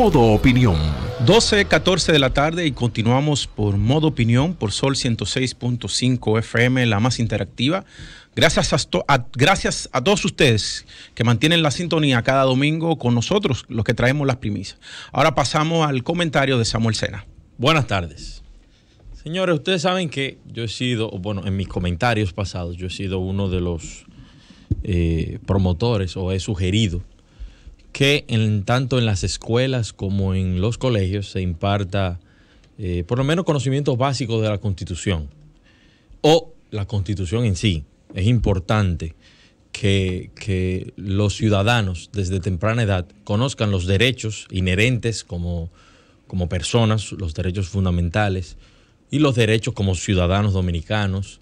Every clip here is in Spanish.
Modo Opinión. 12, 14 de la tarde y continuamos por Modo Opinión por Sol 106.5 FM, la más interactiva. Gracias a, gracias a todos ustedes que mantienen la sintonía cada domingo con nosotros, los que traemos las primicias. Ahora pasamos al comentario de Samuel Sena. Buenas tardes. Señores, ustedes saben que yo he sido, bueno, en mis comentarios pasados, yo he sido uno de los eh, promotores o he sugerido que en, tanto en las escuelas como en los colegios se imparta eh, por lo menos conocimientos básicos de la constitución o la constitución en sí. Es importante que, los ciudadanos desde temprana edad conozcan los derechos inherentes como, como personas, los derechos fundamentales y los derechos como ciudadanos dominicanos,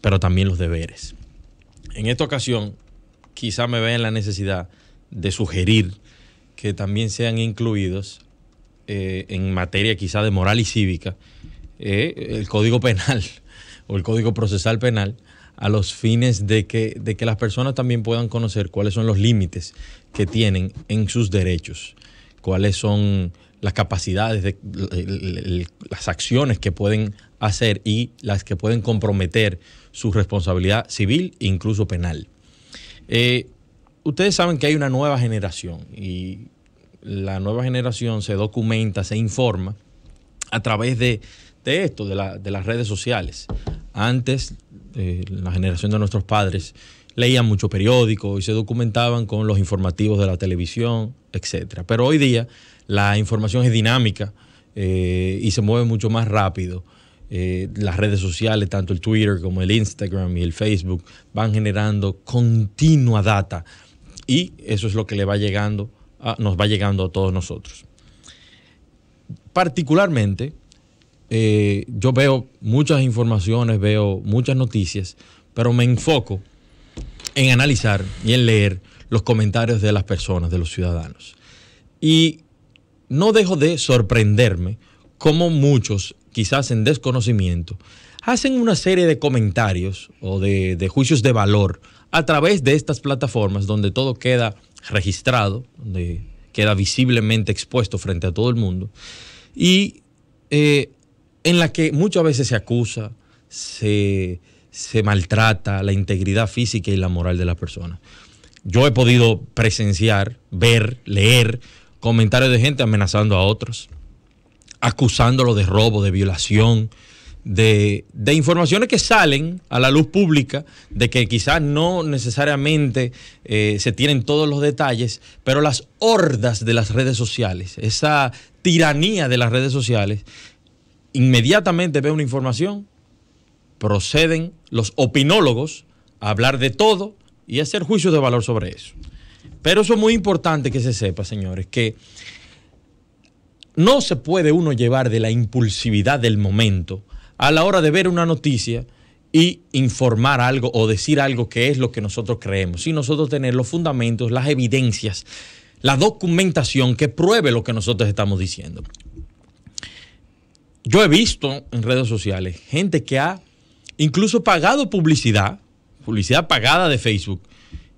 pero también los deberes. En esta ocasión, quizá me vean la necesidad de sugerir que también sean incluidos eh, en materia quizá de moral y cívica eh, el código penal o el código procesal penal a los fines de que, de que las personas también puedan conocer cuáles son los límites que tienen en sus derechos, cuáles son las capacidades, las acciones que pueden hacer y las que pueden comprometer su responsabilidad civil e incluso penal. Eh, ustedes saben que hay una nueva generación y la nueva generación se documenta, se informa a través de, esto, de, las redes sociales. Antes, eh, la generación de nuestros padres leían mucho periódico y se documentaban con los informativos de la televisión, etc. Pero hoy día la información es dinámica eh, y se mueve mucho más rápido. Eh, las redes sociales, tanto el Twitter como el Instagram y el Facebook, van generando continua data y eso es lo que le va llegando nos va llegando a todos nosotros. Particularmente, eh, yo veo muchas informaciones, veo muchas noticias, pero me enfoco en analizar y en leer los comentarios de las personas, de los ciudadanos. Y no dejo de sorprenderme cómo muchos, quizás en desconocimiento, hacen una serie de comentarios o de juicios de valor a través de estas plataformas donde todo queda registrado, donde queda visiblemente expuesto frente a todo el mundo, y eh, en la que muchas veces se acusa, se, se maltrata la integridad física y la moral de la persona. Yo he podido presenciar, ver, leer comentarios de gente amenazando a otros, acusándolo de robo, de violación, de, informaciones que salen a la luz pública, de que quizás no necesariamente eh, se tienen todos los detalles, pero las hordas de las redes sociales, esa tiranía de las redes sociales, inmediatamente ve una información, proceden los opinólogos a hablar de todo y a hacer juicios de valor sobre eso. Pero eso es muy importante que se sepa, señores, que no se puede uno llevar de la impulsividad del momento a la hora de ver una noticia y informar algo o decir algo que es lo que nosotros creemos, y nosotros tener los fundamentos, las evidencias, la documentación que pruebe lo que nosotros estamos diciendo. Yo he visto en redes sociales gente que ha incluso pagado publicidad, publicidad pagada de Facebook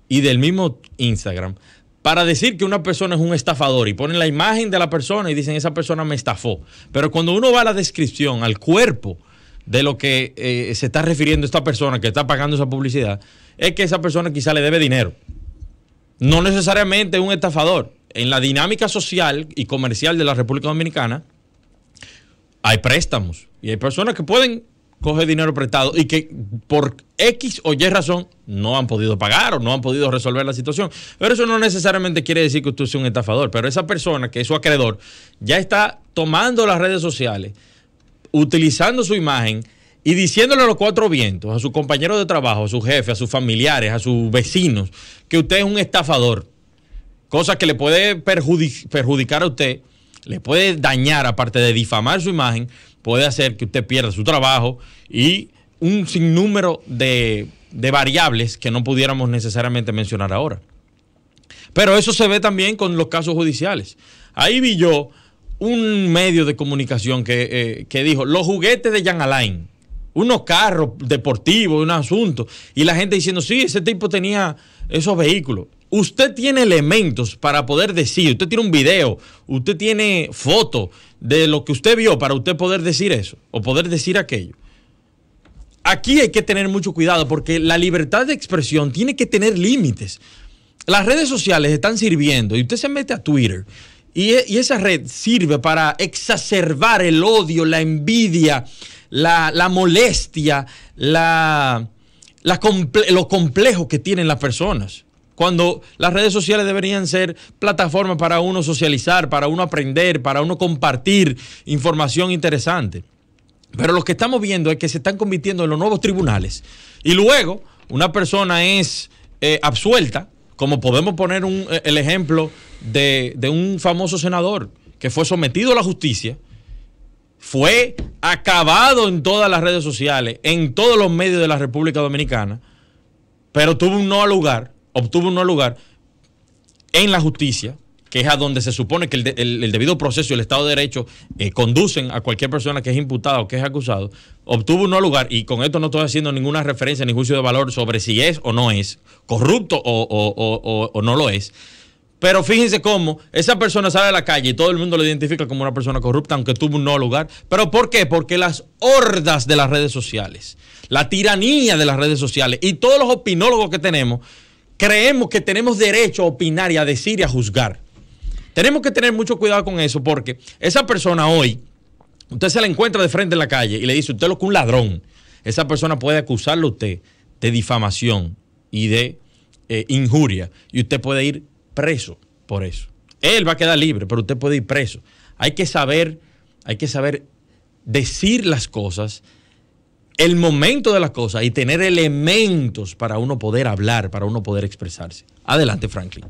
y del mismo Instagram, para decir que una persona es un estafador y ponen la imagen de la persona y dicen esa persona me estafó. Pero cuando uno va a la descripción, al cuerpo, de lo que eh, se está refiriendo esta persona que está pagando esa publicidad es que esa persona quizá le debe dinero. No necesariamente un estafador. En la dinámica social y comercial de la República Dominicana hay préstamos y hay personas que pueden coger dinero prestado y que por X o Y razón no han podido pagar o no han podido resolver la situación. Pero eso no necesariamente quiere decir que usted sea un estafador, pero esa persona que es su acreedor ya está tomando las redes sociales utilizando su imagen y diciéndole a los cuatro vientos, a sus compañeros de trabajo, a su jefe, a sus familiares, a sus vecinos, que usted es un estafador. Cosa que le puede perjudicar a usted, le puede dañar, aparte de difamar su imagen, puede hacer que usted pierda su trabajo y un sinnúmero de variables que no pudiéramos necesariamente mencionar ahora. Pero eso se ve también con los casos judiciales. Ahí vi yo un medio de comunicación eh, que, dijo los juguetes de Jean Alain, unos carros deportivos, un asunto, y la gente diciendo, sí, ese tipo tenía esos vehículos. Usted tiene elementos para poder decir, usted tiene un video, usted tiene fotos de lo que usted vio para usted poder decir eso o poder decir aquello. Aquí hay que tener mucho cuidado porque la libertad de expresión tiene que tener límites. Las redes sociales están sirviendo y usted se mete a Twitter e, y, esa red sirve para exacerbar el odio, la envidia, la, molestia, la, complejos lo complejo que tienen las personas cuando las redes sociales deberían ser plataformas para uno socializar, para uno aprender, para uno compartir información interesante. Pero lo que estamos viendo es que se están convirtiendo en los nuevos tribunales. Y luego una persona es eh, absuelta como podemos poner eh, el ejemplo de, un famoso senador que fue sometido a la justicia, fue acabado en todas las redes sociales, en todos los medios de la República Dominicana, pero tuvo un no lugar, obtuvo un no lugar en la justicia, que es a donde se supone que el, debido proceso y el Estado de Derecho eh, conducen a cualquier persona que es imputada o que es acusado, obtuvo un no lugar, y con esto no estoy haciendo ninguna referencia ni juicio de valor sobre si es o no es corrupto o, o no lo es. Pero fíjense cómo esa persona sale a la calle y todo el mundo lo identifica como una persona corrupta, aunque tuvo un no lugar. ¿Pero por qué? Porque las hordas de las redes sociales, la tiranía de las redes sociales y todos los opinólogos que tenemos, creemos que tenemos derecho a opinar y a decir y a juzgar. Tenemos que tener mucho cuidado con eso porque esa persona hoy, usted se la encuentra de frente en la calle y le dice, usted lo que un ladrón. Esa persona puede acusarlo usted de difamación y de eh, injuria y usted puede ir preso por eso. Él va a quedar libre, pero usted puede ir preso. Hay que saber, hay que saber decir las cosas, el momento de las cosas y tener elementos para uno poder hablar, para uno poder expresarse. Adelante, Franklin.